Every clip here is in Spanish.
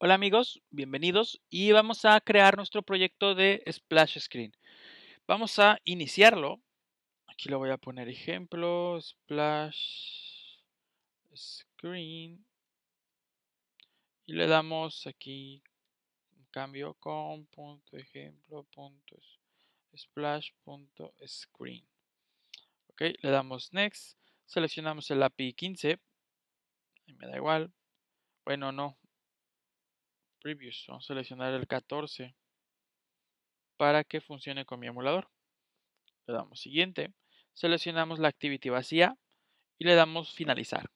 Hola amigos, bienvenidos y vamos a crear nuestro proyecto de Splash Screen. Vamos a iniciarlo. Aquí lo voy a poner ejemplo, Splash Screen. Y le damos aquí un cambio con punto ejemplo punto splash punto screen. Ok, le damos next, seleccionamos el API 15. Y me da igual. Bueno, no, Vamos a seleccionar el 14 para que funcione con mi emulador. Le damos siguiente. Seleccionamos la activity vacía y le damos finalizar.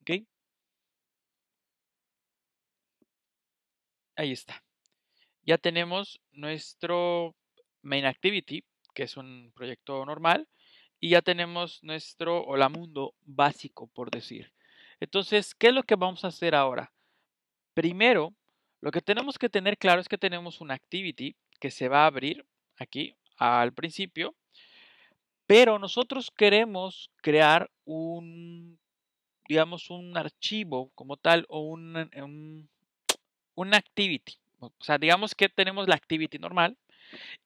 ¿Ok? Ahí está. Ya tenemos nuestro main activity, que es un proyecto normal, y ya tenemos nuestro hola mundo básico, por decir. Entonces, ¿qué es lo que vamos a hacer ahora? Primero, lo que tenemos que tener claro es que tenemos una activity que se va a abrir aquí al principio, pero nosotros queremos crear un, digamos, un archivo como tal o un, activity. O sea, digamos que tenemos la activity normal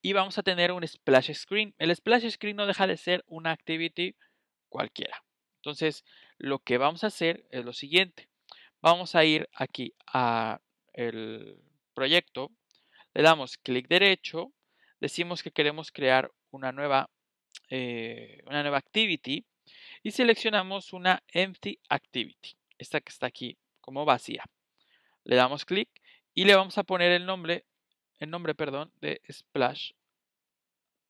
y vamos a tener un splash screen. El splash screen no deja de ser una activity cualquiera. Entonces, lo que vamos a hacer es lo siguiente. Vamos a ir aquí a el proyecto, le damos clic derecho, decimos que queremos crear una nueva, eh, una nueva activity y seleccionamos una empty activity, esta que está aquí como vacía. Le damos clic y le vamos a poner el nombre, el nombre, perdón, de Splash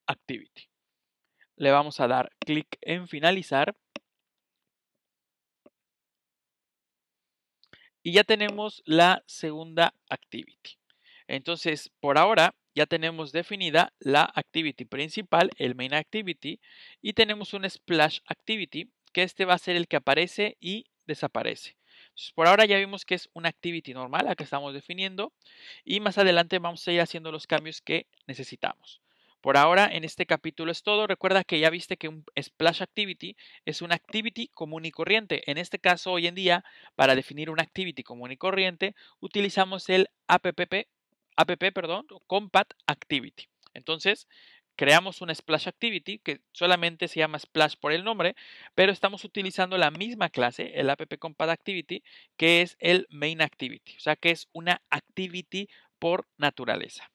Activity. Le vamos a dar clic en finalizar Y ya tenemos la segunda activity. Entonces, por ahora ya tenemos definida la activity principal, el main activity, y tenemos un splash activity, que este va a ser el que aparece y desaparece. por ahora ya vimos que es una activity normal, la que estamos definiendo, y más adelante vamos a ir haciendo los cambios que necesitamos. Por ahora, en este capítulo es todo. Recuerda que ya viste que un Splash Activity es una activity común y corriente. En este caso, hoy en día, para definir una activity común y corriente, utilizamos el app, app perdón, Compat Activity. Entonces, creamos una Splash Activity que solamente se llama Splash por el nombre, pero estamos utilizando la misma clase, el app Compat Activity, que es el Main Activity. O sea, que es una activity por naturaleza.